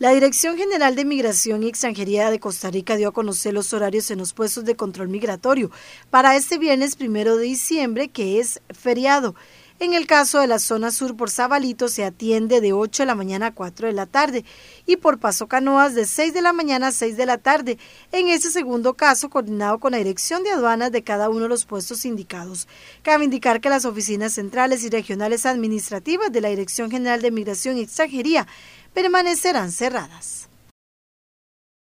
La Dirección General de Migración y Extranjería de Costa Rica dio a conocer los horarios en los puestos de control migratorio para este viernes primero de diciembre, que es feriado. En el caso de la zona sur por Zabalito, se atiende de 8 de la mañana a 4 de la tarde y por Paso Canoas de 6 de la mañana a 6 de la tarde. En ese segundo caso, coordinado con la dirección de aduanas de cada uno de los puestos indicados. Cabe indicar que las oficinas centrales y regionales administrativas de la Dirección General de Migración y Extranjería permanecerán cerradas.